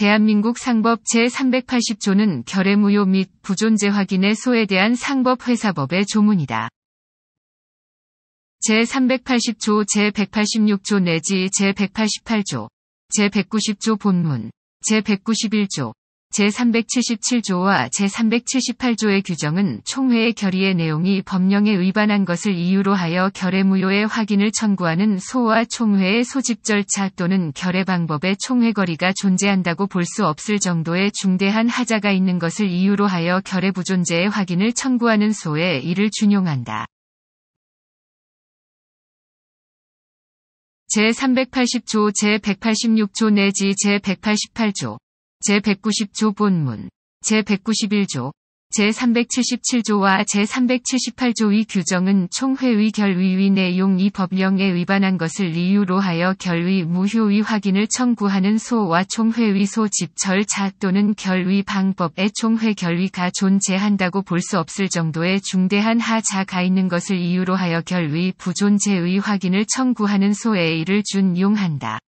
대한민국 상법 제380조는 결의무효 및 부존재 확인의 소에 대한 상법회사법의 조문이다. 제380조 제186조 내지 제188조 제190조 본문 제191조 제377조와 제378조의 규정은 총회의 결의의 내용이 법령에 위반한 것을 이유로 하여 결의 무효의 확인을 청구하는 소와 총회의 소집 절차 또는 결의 방법에 총회 거리가 존재한다고 볼 수 없을 정도의 중대한 하자가 있는 것을 이유로 하여 결의 부존재의 확인을 청구하는 소의 이를 준용한다. 제380조 제186조 내지 제188조 제190조 본문, 제191조, 제377조와 제378조의 규정은 총회의 결의위 내용 이 법령에 위반한 것을 이유로 하여 결의 무효의 확인을 청구하는 소와 총회의 소집 철차 또는 결의 방법에 총회 결의가 존재한다고 볼 수 없을 정도의 중대한 하자가 있는 것을 이유로 하여 결의 부존재의 확인을 청구하는 소에 이를 준용한다.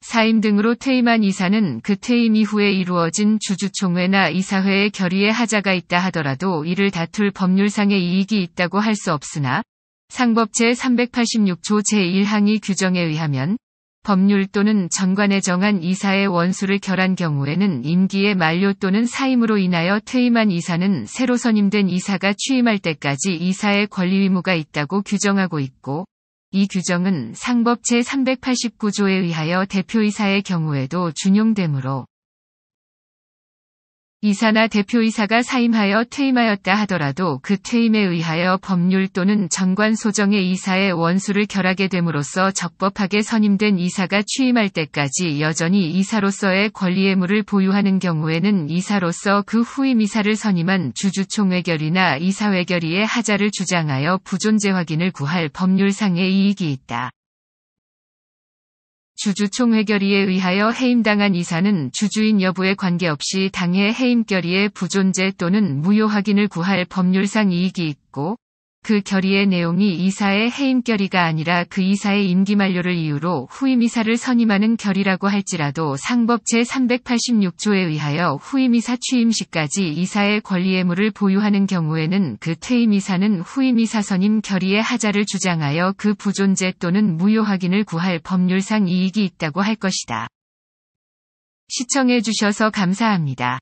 사임 등으로 퇴임한 이사는 그 퇴임 이후에 이루어진 주주총회나 이사회의 결의에 하자가 있다 하더라도 이를 다툴 법률상의 이익이 있다고 할 수 없으나 상법 제386조 제1항이 규정에 의하면 법률 또는 정관에 정한 이사의 원수를 결한 경우에는 임기의 만료 또는 사임으로 인하여 퇴임한 이사는 새로 선임된 이사가 취임할 때까지 이사의 권리 의무가 있다고 규정하고 있고 이 규정은 상법 제389조에 의하여 대표이사의 경우에도 준용되므로 이사나 대표이사가 사임하여 퇴임하였다 하더라도 그 퇴임에 의하여 법률 또는 정관 소정의 이사의 원수를 결하게 됨으로써 적법하게 선임된 이사가 취임할 때까지 여전히 이사로서의 권리의 무를 보유하는 경우에는 이사로서 그 후임 이사를 선임한 주주총회결이나 이사회결의의 하자를 주장하여 부존재 확인을 구할 법률상의 이익이 있다. 주주총회결의에 의하여 해임당한 이사는 주주인 여부에 관계없이 당해 해임결의의 부존재 또는 무효 확인을 구할 법률상 이익이 있고 그 결의의 내용이 이사의 해임 결의가 아니라 그 이사의 임기 만료를 이유로 후임 이사를 선임하는 결의라고 할지라도 상법 제386조에 의하여 후임 이사 취임 시까지 이사의 권리의 무를 보유하는 경우에는 그 퇴임 이사는 후임 이사 선임 결의의 하자를 주장하여 그 부존재 또는 무효 확인을 구할 법률상 이익이 있다고 할 것이다. 시청해 주셔서 감사합니다.